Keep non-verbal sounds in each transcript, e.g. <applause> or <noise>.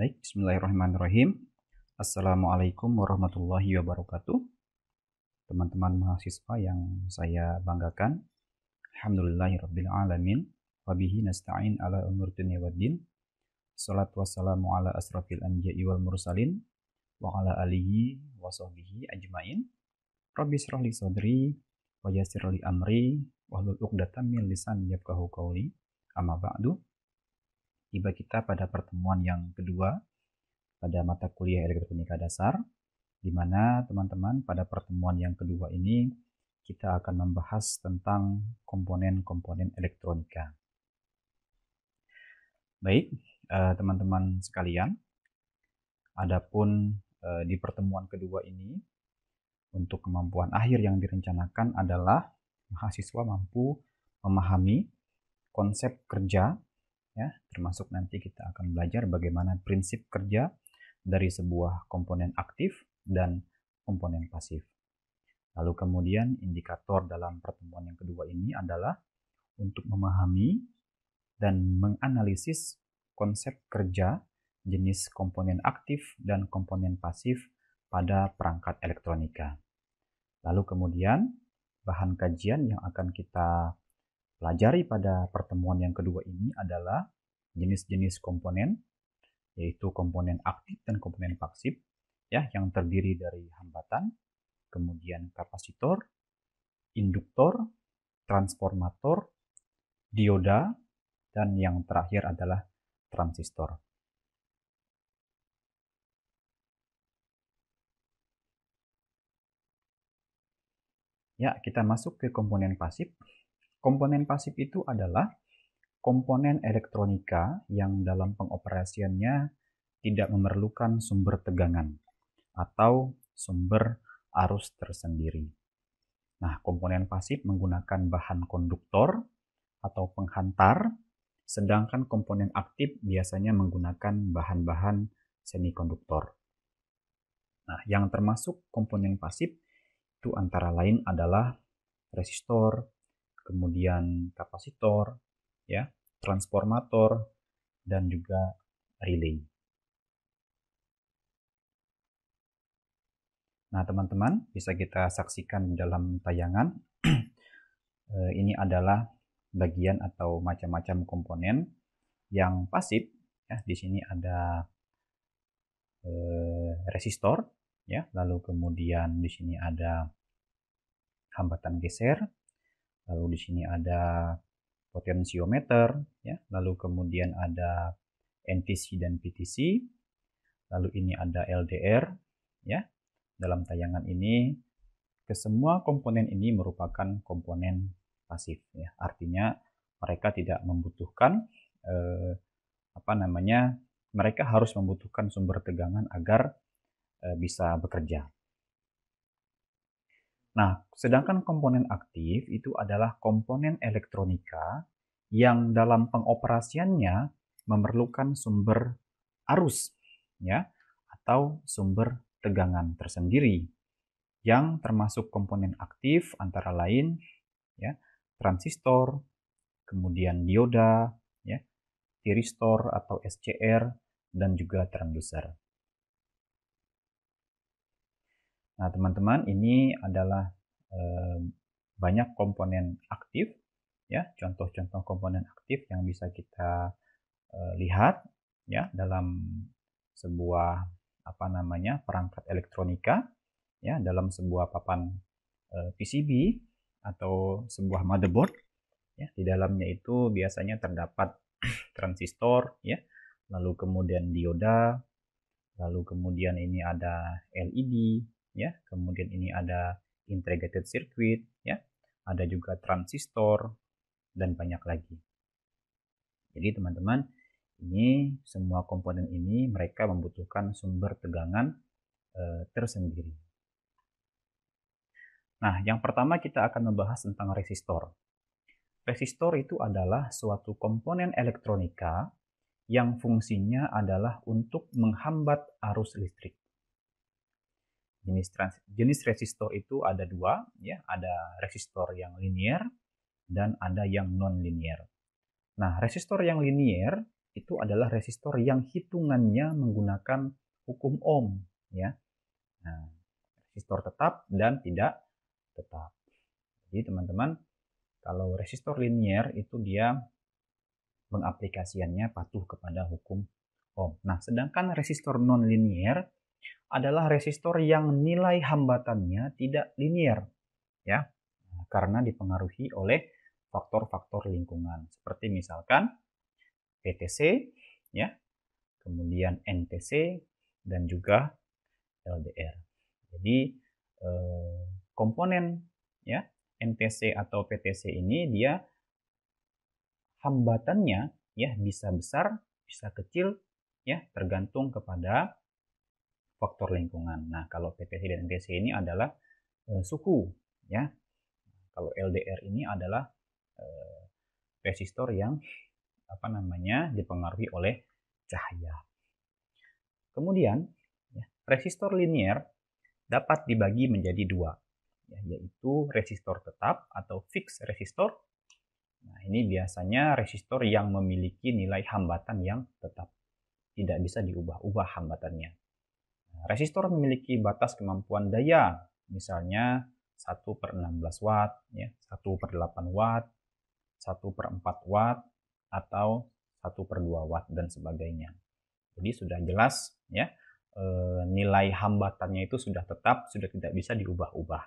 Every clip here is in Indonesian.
Baik, bismillahirrahmanirrahim. Assalamualaikum warahmatullahi wabarakatuh. Teman-teman mahasiswa yang saya banggakan. Alhamdulillahirabbil alamin. Wabihi nasta'in ala umur dunia waddin. Salat wassalamu ala asrafil anbiya'i wal mursalin wa ala alihi wa sahbihi ajmain. Rabbi israh li sadri wa yassir li amri Wahlul hlul 'uqdatam min lisani yafqahu qawli. Amma ba'du tiba kita pada pertemuan yang kedua pada mata kuliah elektronika dasar, di mana teman-teman pada pertemuan yang kedua ini kita akan membahas tentang komponen-komponen elektronika. Baik, eh, teman-teman eh, sekalian, adapun eh, di pertemuan kedua ini, untuk kemampuan akhir yang direncanakan adalah mahasiswa mampu memahami konsep kerja ya termasuk nanti kita akan belajar bagaimana prinsip kerja dari sebuah komponen aktif dan komponen pasif. Lalu kemudian indikator dalam pertemuan yang kedua ini adalah untuk memahami dan menganalisis konsep kerja jenis komponen aktif dan komponen pasif pada perangkat elektronika. Lalu kemudian bahan kajian yang akan kita pelajari pada pertemuan yang kedua ini adalah jenis-jenis komponen, yaitu komponen aktif dan komponen pasif, ya, yang terdiri dari hambatan, kemudian kapasitor, induktor, transformator, dioda, dan yang terakhir adalah transistor. Ya, kita masuk ke komponen pasif. Komponen pasif itu adalah komponen elektronika yang dalam pengoperasiannya tidak memerlukan sumber tegangan atau sumber arus tersendiri. Nah, komponen pasif menggunakan bahan konduktor atau penghantar, sedangkan komponen aktif biasanya menggunakan bahan-bahan semikonduktor. Nah, yang termasuk komponen pasif itu antara lain adalah resistor, kemudian kapasitor, ya, transformator, dan juga relay. Nah, teman-teman, bisa kita saksikan dalam tayangan. <clears throat> Eh, ini adalah bagian atau macam-macam komponen yang pasif. Ya, di sini ada eh, resistor, ya, lalu kemudian di sini ada hambatan geser, lalu di sini ada potensiometer, ya, lalu kemudian ada NTC dan PTC, lalu ini ada LDR, ya. Dalam tayangan ini, kesemua komponen ini merupakan komponen pasif, ya. Artinya mereka tidak membutuhkan eh, apa namanya, mereka harus membutuhkan sumber tegangan agar eh, bisa bekerja. Nah, sedangkan komponen aktif itu adalah komponen elektronika yang dalam pengoperasiannya memerlukan sumber arus ya atau sumber tegangan tersendiri yang termasuk komponen aktif antara lain ya transistor, kemudian dioda, ya, tiristor atau SCR dan juga transducer. Nah, teman-teman, ini adalah banyak komponen aktif, ya, contoh-contoh komponen aktif yang bisa kita lihat, ya, dalam sebuah apa namanya perangkat elektronika, ya, dalam sebuah papan PCB atau sebuah motherboard, ya, di dalamnya itu biasanya terdapat <clears throat> transistor, ya, lalu kemudian dioda, lalu kemudian ini ada LED, ya. Kemudian ini ada integrated circuit, ya. Ada juga transistor dan banyak lagi. Jadi teman-teman, ini semua komponen ini mereka membutuhkan sumber tegangan e, tersendiri. Nah, yang pertama kita akan membahas tentang resistor. Resistor itu adalah suatu komponen elektronika yang fungsinya adalah untuk menghambat arus listrik. Jenis, trans, jenis resistor itu ada dua, ya, ada resistor yang linear dan ada yang non linear Nah, resistor yang linear itu adalah resistor yang hitungannya menggunakan hukum ohm, ya. Nah, resistor tetap dan tidak tetap. Jadi teman-teman, kalau resistor linear itu dia pengaplikasiannya patuh kepada hukum ohm. Nah, sedangkan resistor non linear adalah resistor yang nilai hambatannya tidak linier ya karena dipengaruhi oleh faktor-faktor lingkungan seperti misalkan PTC ya kemudian NTC dan juga LDR. Jadi eh, komponen ya NTC atau PTC ini dia hambatannya ya bisa besar, bisa kecil ya tergantung kepada faktor lingkungan. Nah, kalau PTC dan NTC ini adalah e, suku, ya. Kalau LDR ini adalah e, resistor yang apa namanya dipengaruhi oleh cahaya. Kemudian, ya, resistor linier dapat dibagi menjadi dua, ya, yaitu resistor tetap atau fixed resistor. Nah, ini biasanya resistor yang memiliki nilai hambatan yang tetap, tidak bisa diubah-ubah hambatannya Resistor memiliki batas kemampuan daya, misalnya 1 per 16 Watt, ya, 1 per 8 Watt, 1 per 4 Watt, atau 1 per 2 Watt, dan sebagainya. Jadi sudah jelas ya, eh, nilai hambatannya itu sudah tetap, sudah tidak bisa diubah-ubah.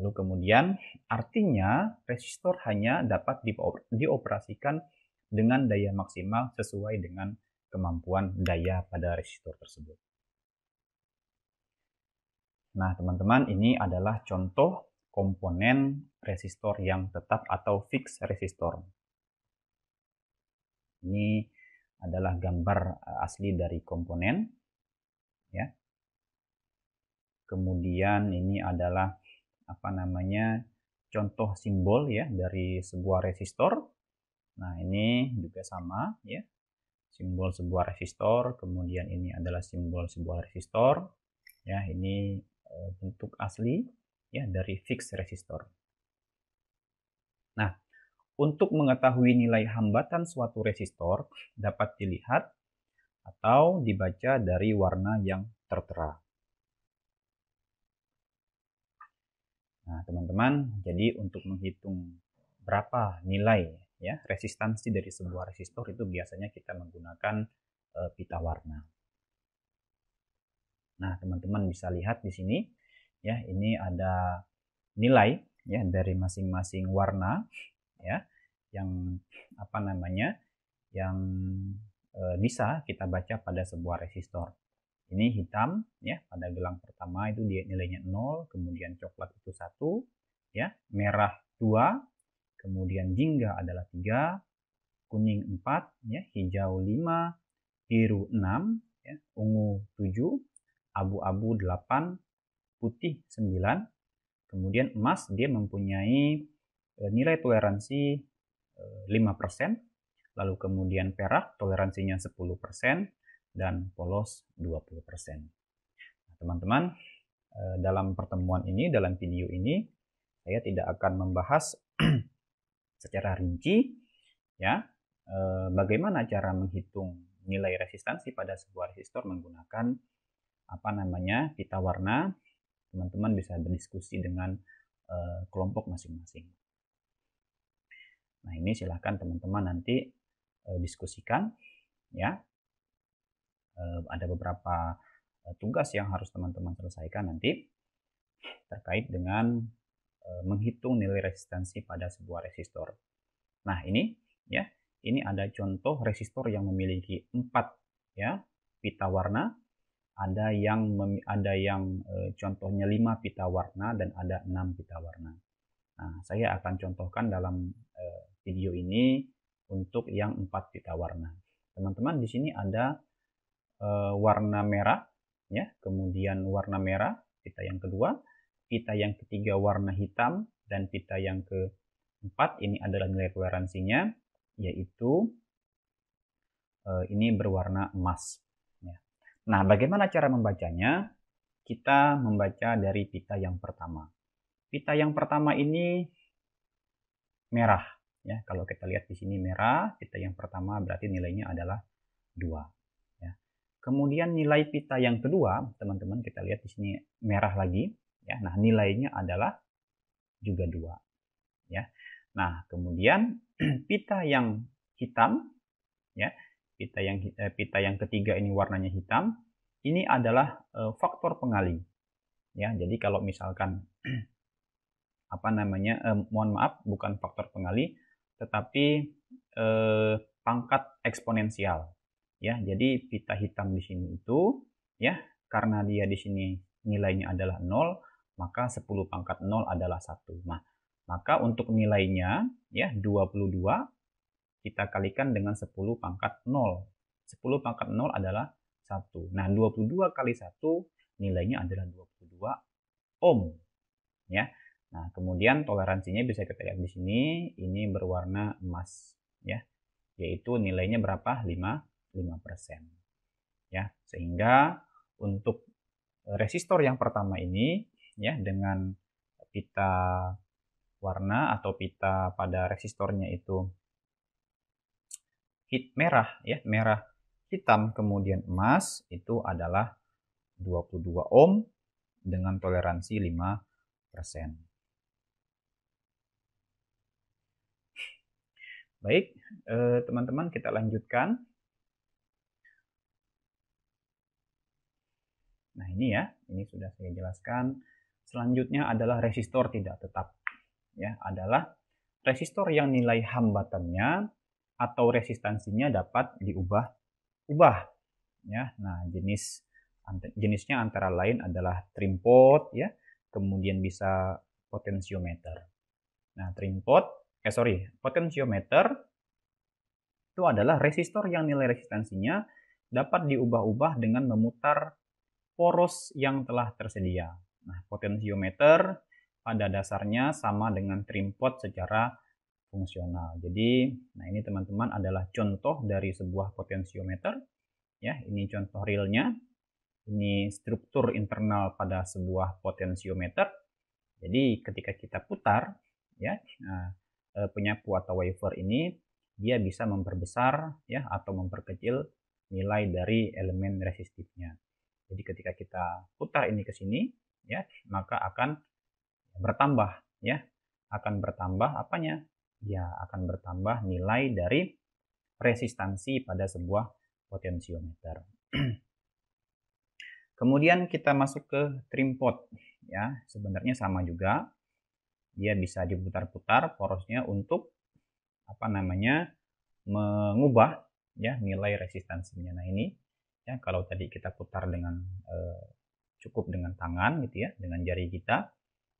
Lalu kemudian artinya resistor hanya dapat dioperasikan dengan daya maksimal sesuai dengan kemampuan daya pada resistor tersebut. Nah, teman-teman, ini adalah contoh komponen resistor yang tetap atau fix resistor. Ini adalah gambar eh, asli dari komponen. Ya. Kemudian ini adalah apa namanya contoh simbol ya dari sebuah resistor. Nah, ini juga sama ya. Simbol sebuah resistor, kemudian ini adalah simbol sebuah resistor. Ya, ini Eh, bentuk asli ya dari fixed resistor. Nah, untuk mengetahui nilai hambatan suatu resistor dapat dilihat atau dibaca dari warna yang tertera. Nah, teman-teman, jadi untuk menghitung berapa nilai ya resistansi dari sebuah resistor itu biasanya kita menggunakan eh, pita warna. Nah, teman-teman bisa lihat di sini ya, ini ada nilai ya dari masing-masing warna ya yang apa namanya? yang e, bisa kita baca pada sebuah resistor. Ini hitam ya pada gelang pertama itu dia nilainya 0, kemudian coklat itu 1 ya, merah 2, kemudian jingga adalah 3, kuning 4 ya, hijau 5, biru 6 ya, ungu 7, abu-abu 8, putih 9. Kemudian emas dia mempunyai e, nilai toleransi 5%, e, lalu kemudian perak toleransinya 10% dan polos 20%. Nah, teman-teman, e, dalam pertemuan ini, dalam video ini, saya tidak akan membahas <clears throat> secara rinci ya bagaimana cara menghitung nilai resistansi pada sebuah resistor menggunakan apa namanya pita warna teman-teman bisa berdiskusi dengan uh, kelompok masing-masing nah ini silahkan teman-teman nanti uh, diskusikan ya uh, ada beberapa uh, tugas yang harus teman-teman selesaikan nanti terkait dengan uh, menghitung nilai resistansi pada sebuah resistor nah ini ya ini ada contoh resistor yang memiliki empat ya pita warna ada yang ada yang e, contohnya 5 pita warna dan ada 6 pita warna. Nah, saya akan contohkan dalam e, video ini untuk yang 4 pita warna. Teman-teman di sini ada e, warna merah ya, kemudian warna merah pita yang kedua, pita yang ketiga warna hitam dan pita yang keempat ini adalah nilai toleransinya yaitu e, ini berwarna emas. Nah, bagaimana cara membacanya? Kita membaca dari pita yang pertama. Pita yang pertama ini merah. Ya, kalau kita lihat di sini merah, pita yang pertama berarti nilainya adalah 2. Ya. Kemudian nilai pita yang kedua, teman-teman kita lihat di sini merah lagi. Ya, nah nilainya adalah juga 2. Ya. Nah, kemudian <clears throat> pita yang hitam ya pita yang eh, pita yang ketiga ini warnanya hitam, ini adalah eh, faktor pengali. Ya, jadi kalau misalkan <clears throat> apa namanya, eh, mohon maaf, bukan faktor pengali, tetapi eh, pangkat eksponensial. Ya, jadi pita hitam di sini itu, ya, karena dia di sini nilainya adalah 0, maka 10 pangkat 0 adalah 1. Nah, maka untuk nilainya ya 22 kita kalikan dengan 10 pangkat 0. 10 pangkat 0 adalah 1. Nah, 22 kali 1 nilainya adalah 22 ohm. Ya. Nah, kemudian toleransinya bisa kita lihat di sini, ini berwarna emas, ya. Yaitu nilainya berapa? 5 5%. Ya, sehingga untuk resistor yang pertama ini ya dengan pita warna atau pita pada resistornya itu hit merah ya, merah hitam kemudian emas itu adalah 22 ohm dengan toleransi 5%. Baik, eh, teman-teman eh, kita lanjutkan. Nah ini ya, ini sudah saya jelaskan. Selanjutnya adalah resistor tidak tetap. Ya, adalah resistor yang nilai hambatannya atau resistansinya dapat diubah ubah ya. Nah, jenis jenisnya antara lain adalah trim pot ya, kemudian bisa potensiometer. Nah, trim pot eh sorry, potensiometer itu adalah resistor yang nilai resistansinya dapat diubah-ubah dengan memutar poros yang telah tersedia. Nah, potensiometer pada dasarnya sama dengan trim pot secara fungsional. Jadi, nah ini teman-teman adalah contoh dari sebuah potensiometer. Ya, ini contoh realnya. Ini struktur internal pada sebuah potensiometer. Jadi, ketika kita putar, ya, nah, eh, penyapu atau wafer ini dia bisa memperbesar ya atau memperkecil nilai dari elemen resistifnya. Jadi ketika kita putar ini ke sini ya maka akan bertambah ya akan bertambah apanya ya akan bertambah nilai dari resistansi pada sebuah potensiometer. <clears throat> Kemudian kita masuk ke trim pot ya. Sebenarnya sama juga. Dia bisa diputar-putar porosnya untuk apa namanya? mengubah ya nilai resistansinya. Nah, ini ya kalau tadi kita putar dengan eh, cukup dengan tangan gitu ya, dengan jari kita.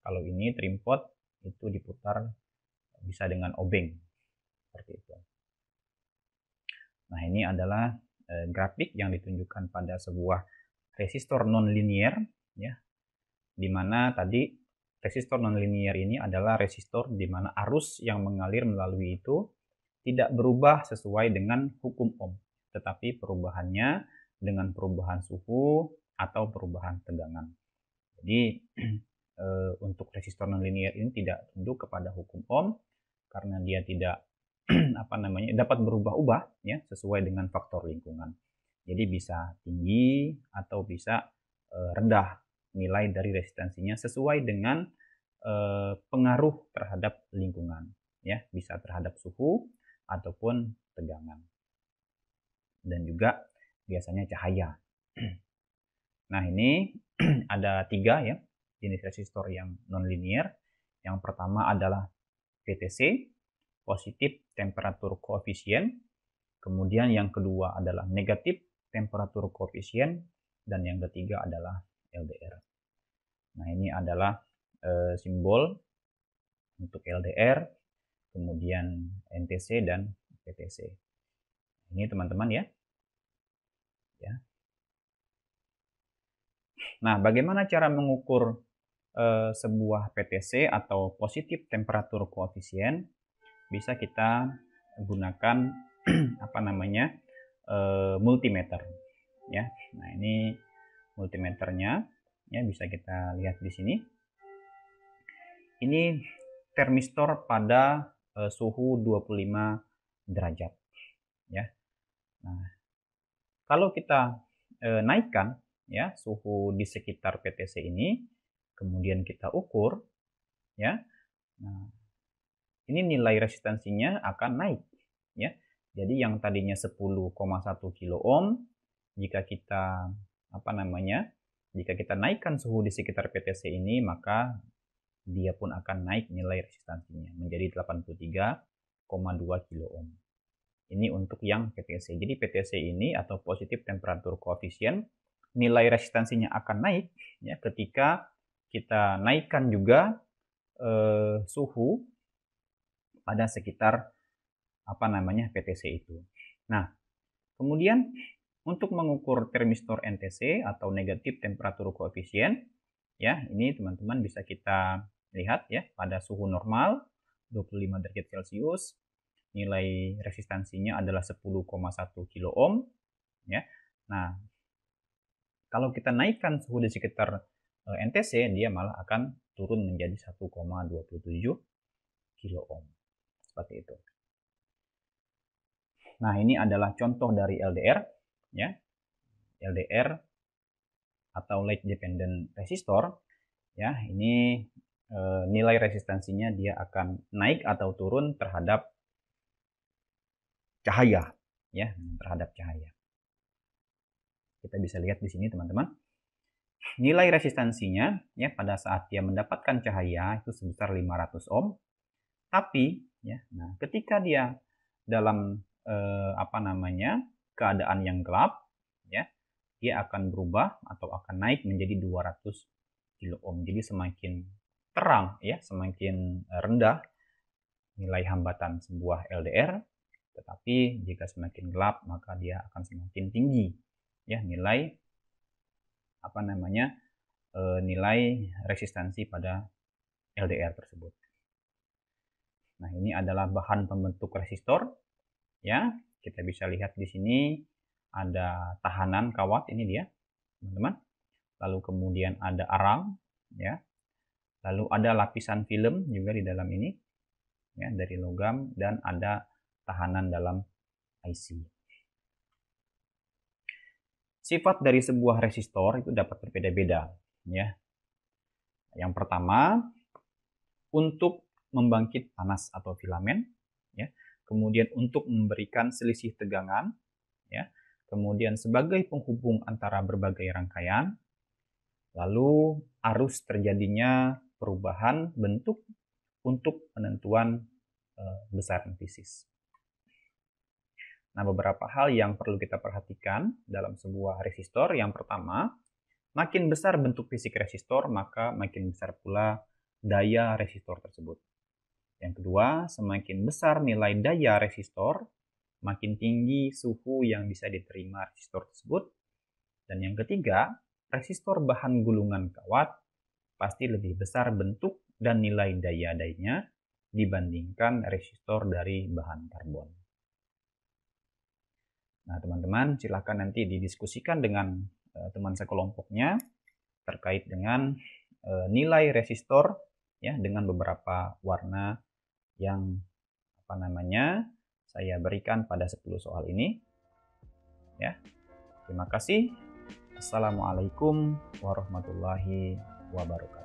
Kalau ini trim pot itu diputar bisa dengan obeng seperti itu. Nah ini adalah e, grafik yang ditunjukkan pada sebuah resistor nonlinier ya, mana tadi resistor nonlinier ini adalah resistor di mana arus yang mengalir melalui itu tidak berubah sesuai dengan hukum ohm, tetapi perubahannya dengan perubahan suhu atau perubahan tegangan. Jadi <clears throat> eh, untuk resistor nonlinier ini tidak tunduk kepada hukum ohm, karena dia tidak <clears throat> apa namanya dapat berubah-ubah ya sesuai dengan faktor lingkungan. Jadi bisa tinggi atau bisa eh, rendah nilai dari resistensinya sesuai dengan eh, pengaruh terhadap lingkungan ya, bisa terhadap suhu ataupun tegangan. Dan juga biasanya cahaya. <clears throat> Nah, ini <clears throat> ada tiga ya jenis resistor yang nonlinier. Yang pertama adalah PTC, positif temperatur koefisien, kemudian yang kedua adalah negatif temperatur koefisien, dan yang ketiga adalah LDR. Nah ini adalah e, simbol untuk LDR, kemudian NTC dan PTC. Ini teman-teman ya. ya. Nah bagaimana cara mengukur eh, sebuah PTC atau positif temperatur koefisien bisa kita gunakan <clears throat> apa namanya eh, multimeter ya. Nah, ini multimeternya ya bisa kita lihat di sini. Ini termistor pada eh, suhu 25 derajat ya. Nah, kalau kita eh, naikkan ya suhu di sekitar PTC ini kemudian kita ukur, ya. Nah, ini nilai resistensinya akan naik, ya. Jadi yang tadinya 10,1 kilo ohm, jika kita apa namanya, jika kita naikkan suhu di sekitar PTC ini, maka dia pun akan naik nilai resistansinya menjadi 83,2 kilo ohm. Ini untuk yang PTC. Jadi PTC ini atau positif temperatur koefisien nilai resistansinya akan naik ya ketika kita naikkan juga eh, suhu pada sekitar apa namanya PTC itu. Nah, kemudian untuk mengukur termistor NTC atau negatif temperatur koefisien, ya ini teman-teman bisa kita lihat ya pada suhu normal 25 derajat Celcius, nilai resistansinya adalah 10,1 kilo ohm, ya. Nah, kalau kita naikkan suhu di sekitar Eh, NTC dia malah akan turun menjadi 1,27 kilo ohm seperti itu. Nah ini adalah contoh dari LDR ya LDR atau light dependent resistor ya ini e, nilai resistansinya dia akan naik atau turun terhadap cahaya ya terhadap cahaya kita bisa lihat di sini teman-teman Nilai resistansinya ya pada saat dia mendapatkan cahaya itu sebesar 500 ohm. Tapi ya, nah ketika dia dalam eh, apa namanya keadaan yang gelap, ya dia akan berubah atau akan naik menjadi 200 kilo ohm. Jadi semakin terang ya, semakin eh, rendah nilai hambatan sebuah LDR. Tetapi jika semakin gelap maka dia akan semakin tinggi ya nilai apa namanya e, nilai resistansi pada LDR tersebut. Nah, ini adalah bahan pembentuk resistor ya. Kita bisa lihat di sini ada tahanan kawat ini dia, teman-teman. Lalu kemudian ada arang ya. Lalu ada lapisan film juga di dalam ini ya dari logam dan ada tahanan dalam IC. Sifat dari sebuah resistor itu dapat berbeda-beda, ya. Yang pertama, untuk membangkit panas atau filamen, ya. Kemudian untuk memberikan selisih tegangan, ya. Kemudian sebagai penghubung antara berbagai rangkaian, lalu arus terjadinya perubahan bentuk untuk penentuan eh, besar Nah, beberapa hal yang perlu kita perhatikan dalam sebuah resistor. Yang pertama, makin besar bentuk fisik resistor, maka makin besar pula daya resistor tersebut. Yang kedua, semakin besar nilai daya resistor, makin tinggi suhu yang bisa diterima resistor tersebut. Dan yang ketiga, resistor bahan gulungan kawat pasti lebih besar bentuk dan nilai daya dayanya dibandingkan resistor dari bahan karbon. Nah, teman-teman, silahkan nanti didiskusikan dengan uh, teman sekelompoknya terkait dengan uh, nilai resistor ya dengan beberapa warna yang apa namanya saya berikan pada 10 soal ini. Ya. Terima kasih. Assalamualaikum warahmatullahi wabarakatuh.